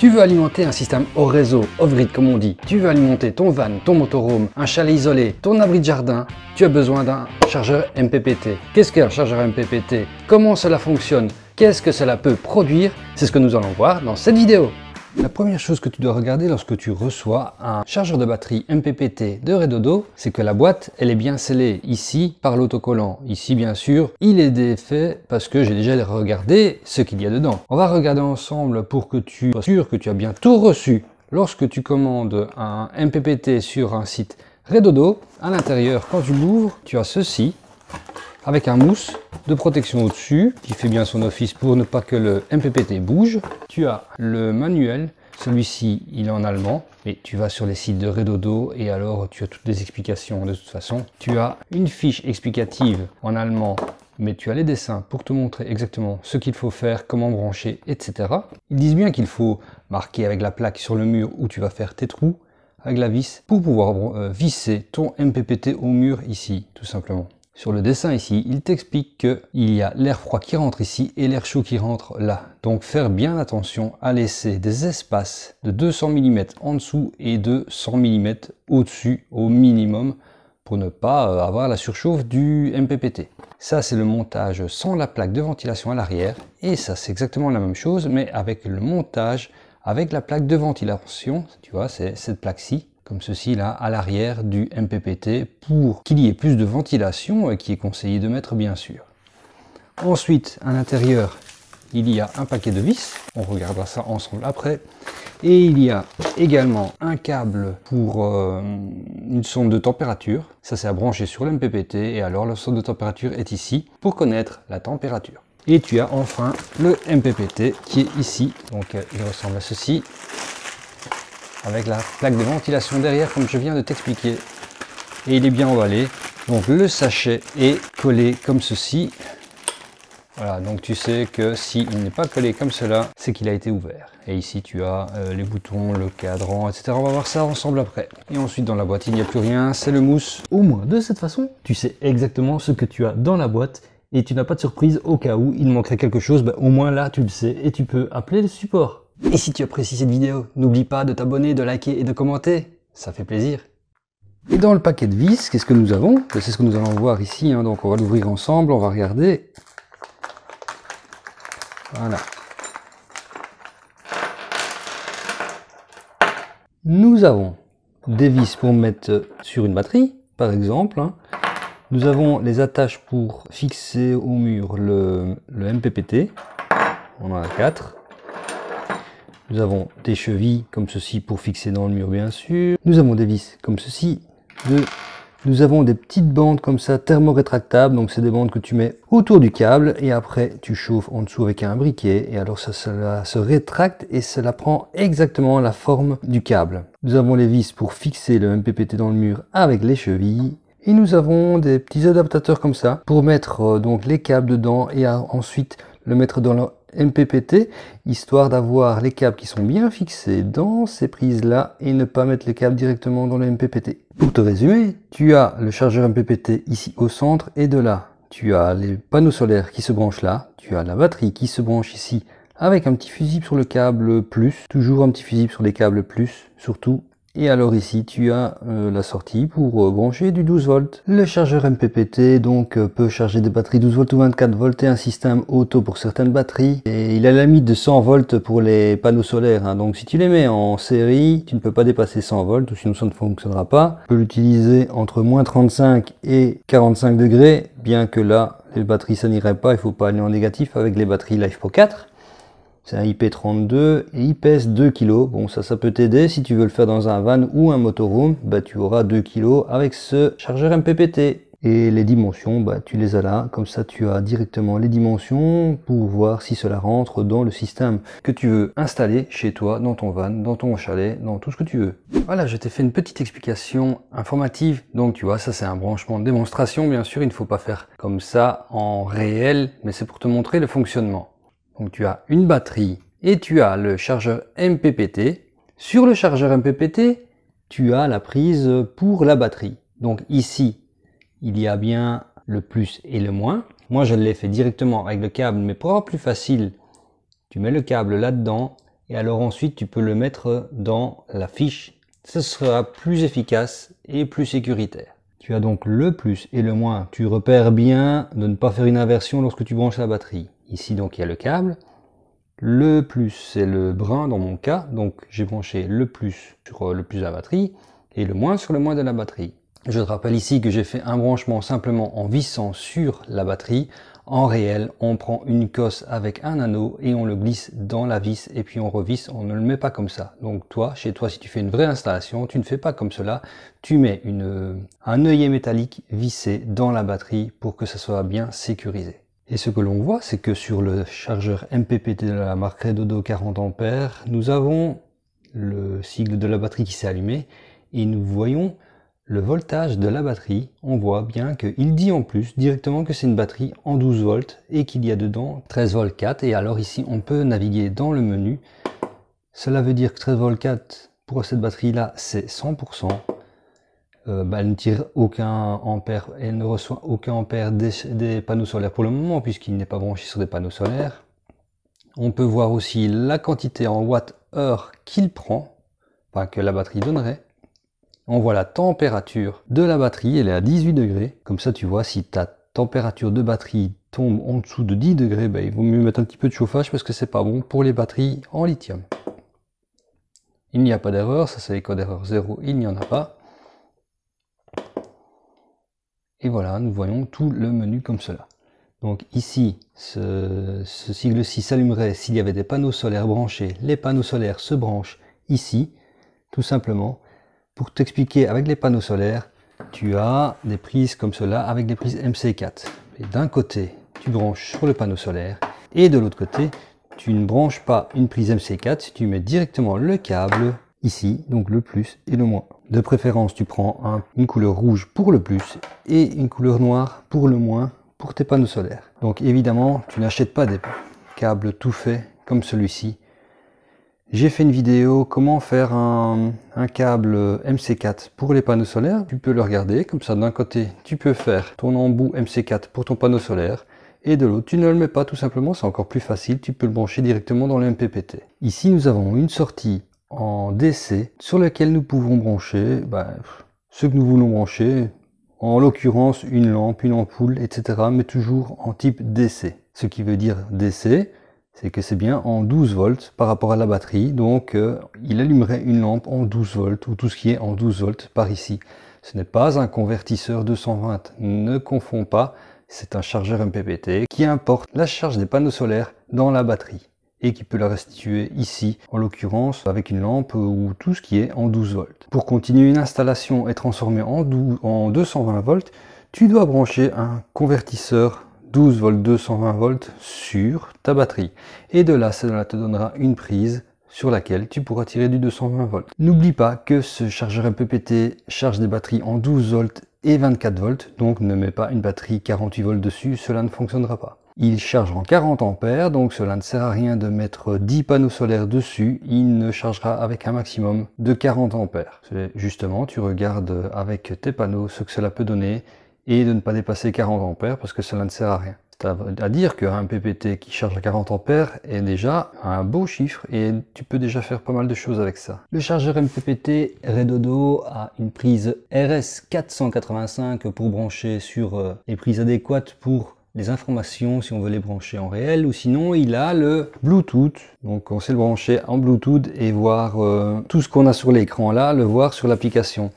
Tu veux alimenter un système hors réseau, off-grid comme on dit. Tu veux alimenter ton van, ton motorhome, un chalet isolé, ton abri de jardin. Tu as besoin d'un chargeur MPPT. Qu'est-ce qu'un chargeur MPPT Comment cela fonctionne Qu'est-ce que cela peut produire C'est ce que nous allons voir dans cette vidéo. La première chose que tu dois regarder lorsque tu reçois un chargeur de batterie MPPT de Redodo, c'est que la boîte, elle est bien scellée ici par l'autocollant. Ici, bien sûr, il est défait parce que j'ai déjà regardé ce qu'il y a dedans. On va regarder ensemble pour que tu sois sûr que tu as bien tout reçu. Lorsque tu commandes un MPPT sur un site Redodo, à l'intérieur, quand tu l'ouvres, tu as ceci avec un mousse de protection au-dessus qui fait bien son office pour ne pas que le MPPT bouge. Tu as le manuel, celui-ci il est en allemand, mais tu vas sur les sites de Redodo et alors tu as toutes les explications de toute façon. Tu as une fiche explicative en allemand mais tu as les dessins pour te montrer exactement ce qu'il faut faire, comment brancher, etc. Ils disent bien qu'il faut marquer avec la plaque sur le mur où tu vas faire tes trous avec la vis pour pouvoir euh, visser ton MPPT au mur ici, tout simplement. Sur le dessin ici, il t'explique qu'il y a l'air froid qui rentre ici et l'air chaud qui rentre là. Donc faire bien attention à laisser des espaces de 200 mm en dessous et de 100 mm au-dessus au minimum pour ne pas euh, avoir la surchauffe du MPPT. Ça c'est le montage sans la plaque de ventilation à l'arrière et ça c'est exactement la même chose mais avec le montage avec la plaque de ventilation, tu vois, c'est cette plaque-ci comme ceci là, à l'arrière du MPPT pour qu'il y ait plus de ventilation, euh, qui est conseillé de mettre bien sûr. Ensuite, à l'intérieur, il y a un paquet de vis, on regardera ça ensemble après. Et il y a également un câble pour euh, une sonde de température. Ça, c'est à brancher sur l'MPPT et alors la sonde de température est ici pour connaître la température. Et tu as enfin le MPPT qui est ici. Donc, euh, il ressemble à ceci avec la plaque de ventilation derrière comme je viens de t'expliquer. Et il est bien emballé. Donc le sachet est collé comme ceci. Voilà, donc tu sais que s'il n'est pas collé comme cela, c'est qu'il a été ouvert. Et ici, tu as euh, les boutons, le cadran, etc. On va voir ça ensemble après. Et ensuite, dans la boîte, il n'y a plus rien, c'est le mousse. Au moins, de cette façon, tu sais exactement ce que tu as dans la boîte et tu n'as pas de surprise au cas où il manquerait quelque chose. Ben, au moins là, tu le sais et tu peux appeler le support. Et si tu apprécies cette vidéo, n'oublie pas de t'abonner, de liker et de commenter. Ça fait plaisir. Et dans le paquet de vis, qu'est-ce que nous avons ben, C'est ce que nous allons voir ici. Hein. donc on va l'ouvrir ensemble, on va regarder. Voilà. Nous avons des vis pour mettre sur une batterie, par exemple. Hein. Nous avons les attaches pour fixer au mur le, le MPPT. On en a quatre. Nous avons des chevilles comme ceci pour fixer dans le mur bien sûr. Nous avons des vis comme ceci. Nous avons des petites bandes comme ça thermorétractables. Donc c'est des bandes que tu mets autour du câble et après tu chauffes en dessous avec un briquet. Et alors ça, se rétracte et cela prend exactement la forme du câble. Nous avons les vis pour fixer le MPPT dans le mur avec les chevilles. Et nous avons des petits adaptateurs comme ça pour mettre euh, donc les câbles dedans et ensuite le mettre dans le MPPT, histoire d'avoir les câbles qui sont bien fixés dans ces prises-là et ne pas mettre les câbles directement dans le MPPT. Pour te résumer, tu as le chargeur MPPT ici au centre et de là. Tu as les panneaux solaires qui se branchent là, tu as la batterie qui se branche ici avec un petit fusible sur le câble plus, toujours un petit fusible sur les câbles plus, surtout et alors ici, tu as euh, la sortie pour euh, brancher du 12 volts. Le chargeur MPPT donc euh, peut charger des batteries 12 volts ou 24 volts et un système auto pour certaines batteries. Et il a la limite de 100 volts pour les panneaux solaires. Hein. Donc si tu les mets en série, tu ne peux pas dépasser 100 volts ou sinon ça ne fonctionnera pas. Tu peux l'utiliser entre moins 35 et 45 degrés, bien que là les batteries ça n'irait pas, il faut pas aller en négatif avec les batteries Life 4 c'est un IP32 et il pèse 2 kg. Bon, ça, ça peut t'aider. Si tu veux le faire dans un van ou un motorhome, bah, tu auras 2 kg avec ce chargeur MPPT. Et les dimensions, bah, tu les as là. Comme ça, tu as directement les dimensions pour voir si cela rentre dans le système que tu veux installer chez toi, dans ton van, dans ton chalet, dans tout ce que tu veux. Voilà, je t'ai fait une petite explication informative. Donc, tu vois, ça, c'est un branchement de démonstration. Bien sûr, il ne faut pas faire comme ça en réel, mais c'est pour te montrer le fonctionnement. Donc tu as une batterie et tu as le chargeur MPPT. Sur le chargeur MPPT, tu as la prise pour la batterie. Donc ici, il y a bien le plus et le moins. Moi, je l'ai fait directement avec le câble, mais pour avoir plus facile, tu mets le câble là-dedans et alors ensuite tu peux le mettre dans la fiche. Ce sera plus efficace et plus sécuritaire. Tu as donc le plus et le moins. Tu repères bien de ne pas faire une inversion lorsque tu branches la batterie. Ici, donc, il y a le câble. Le plus, c'est le brun dans mon cas. Donc, j'ai branché le plus sur euh, le plus de la batterie et le moins sur le moins de la batterie. Je te rappelle ici que j'ai fait un branchement simplement en vissant sur la batterie. En réel, on prend une cosse avec un anneau et on le glisse dans la vis et puis on revisse, on ne le met pas comme ça. Donc toi, chez toi, si tu fais une vraie installation, tu ne fais pas comme cela. Tu mets une, euh, un œillet métallique vissé dans la batterie pour que ça soit bien sécurisé. Et ce que l'on voit, c'est que sur le chargeur MPPT de la marque Redodo 40A, nous avons le sigle de la batterie qui s'est allumé et nous voyons le voltage de la batterie. On voit bien qu'il dit en plus directement que c'est une batterie en 12 volts et qu'il y a dedans 13 volts 4. Et alors ici, on peut naviguer dans le menu. Cela veut dire que 13 volts 4 pour cette batterie là, c'est 100%. Euh, bah, elle ne tire aucun ampère, elle ne reçoit aucun ampère des, panneaux solaires pour le moment puisqu'il n'est pas branché sur des panneaux solaires. On peut voir aussi la quantité en watt heure qu'il prend, enfin, que la batterie donnerait. On voit la température de la batterie, elle est à 18 degrés. Comme ça, tu vois, si ta température de batterie tombe en dessous de 10 degrés, bah, il vaut mieux mettre un petit peu de chauffage parce que c'est pas bon pour les batteries en lithium. Il n'y a pas d'erreur, ça c'est les codes erreur 0, il n'y en a pas. Et voilà, nous voyons tout le menu comme cela. Donc ici, ce, ce sigle-ci s'allumerait s'il y avait des panneaux solaires branchés. Les panneaux solaires se branchent ici, tout simplement. Pour t'expliquer, avec les panneaux solaires, tu as des prises comme cela avec des prises MC4. Et d'un côté, tu branches sur le panneau solaire et de l'autre côté, tu ne branches pas une prise MC4, tu mets directement le câble ici, donc le plus et le moins. De préférence, tu prends une couleur rouge pour le plus et une couleur noire pour le moins pour tes panneaux solaires. Donc évidemment, tu n'achètes pas des câbles tout faits comme celui-ci. J'ai fait une vidéo comment faire un, un, câble MC4 pour les panneaux solaires. Tu peux le regarder, comme ça d'un côté tu peux faire ton embout MC4 pour ton panneau solaire et de l'autre tu ne le mets pas tout simplement, c'est encore plus facile, tu peux le brancher directement dans le MPPT. Ici nous avons une sortie en DC sur lequel nous pouvons brancher bah, ce que nous voulons brancher, en l'occurrence une lampe, une ampoule, etc. mais toujours en type DC. Ce qui veut dire DC, c'est que c'est bien en 12 volts par rapport à la batterie, donc euh, il allumerait une lampe en 12 volts ou tout ce qui est en 12 volts par ici. Ce n'est pas un convertisseur 220, ne confond pas, c'est un chargeur MPPT qui importe la charge des panneaux solaires dans la batterie et qui peut la restituer ici, en l'occurrence avec une lampe ou tout ce qui est en 12 volts. Pour continuer une installation et transformer en, en 220 volts, tu dois brancher un convertisseur 12 volts 220 volts sur ta batterie. Et de là, cela te donnera une prise sur laquelle tu pourras tirer du 220 volts. N'oublie pas que ce chargeur MPPT charge des batteries en 12 volts et 24 volts, donc ne mets pas une batterie 48 volts dessus, cela ne fonctionnera pas. Il charge en 40 ampères, donc cela ne sert à rien de mettre 10 panneaux solaires dessus, il ne chargera avec un maximum de 40 ampères. Justement, tu regardes avec tes panneaux ce que cela peut donner et de ne pas dépasser 40 ampères parce que cela ne sert à rien. C'est à dire qu'un PPT qui charge à 40 ampères est déjà un beau chiffre et tu peux déjà faire pas mal de choses avec ça. Le chargeur MPPT Redodo a une prise RS485 pour brancher sur euh, les prises adéquates pour les informations si on veut les brancher en réel ou sinon il a le Bluetooth donc on sait le brancher en Bluetooth et voir euh, tout ce qu'on a sur l'écran là le voir sur l'application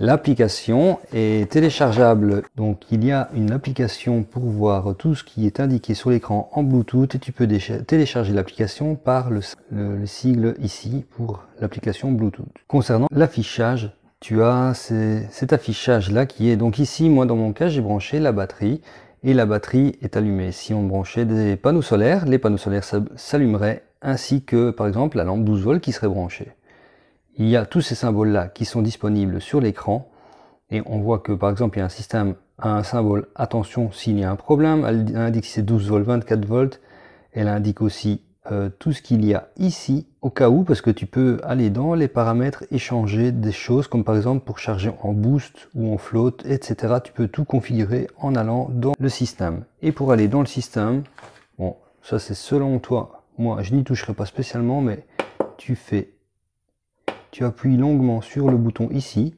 l'application est téléchargeable donc il y a une application pour voir tout ce qui est indiqué sur l'écran en Bluetooth et tu peux télécharger l'application par le, sigle ici pour l'application Bluetooth concernant l'affichage tu as cet affichage là qui est donc ici moi dans mon cas j'ai branché la batterie et la batterie est allumée. Si on branchait des panneaux solaires, les panneaux solaires s'allumeraient ainsi que par exemple la lampe 12 volts qui serait branchée. Il y a tous ces symboles là qui sont disponibles sur l'écran et on voit que par exemple il y a un système à un symbole attention s'il y a un problème, elle indique si c'est 12 volts, 24 volts, elle indique aussi euh, tout ce qu'il y a ici au cas où parce que tu peux aller dans les paramètres et changer des choses comme par exemple pour charger en boost ou en float etc tu peux tout configurer en allant dans le système et pour aller dans le système bon ça c'est selon toi moi je n'y toucherai pas spécialement mais tu fais tu appuies longuement sur le bouton ici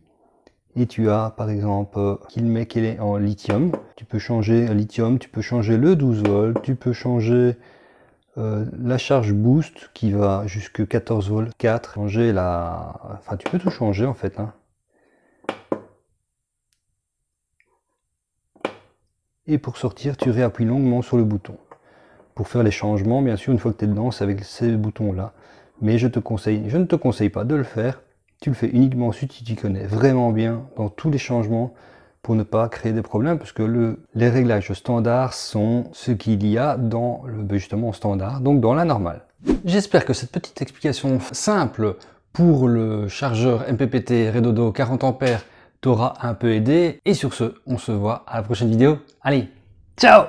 et tu as par exemple euh, qu'il met qu'elle est en lithium tu peux changer lithium tu peux changer le 12 volts tu peux changer euh, la charge boost qui va jusque 14 volts 4 changer la enfin tu peux tout changer en fait hein. et pour sortir tu réappuies longuement sur le bouton pour faire les changements bien sûr une fois que tu es dedans c'est avec ces boutons là mais je te conseille je ne te conseille pas de le faire tu le fais uniquement si tu t'y connais vraiment bien dans tous les changements pour ne pas créer des problèmes, parce que le, les réglages standards sont ce qu'il y a dans le ben, justement standard, donc dans la normale. J'espère que cette petite explication simple pour le chargeur MPPT Redodo 40A t'aura un peu aidé. Et sur ce, on se voit à la prochaine vidéo. Allez, ciao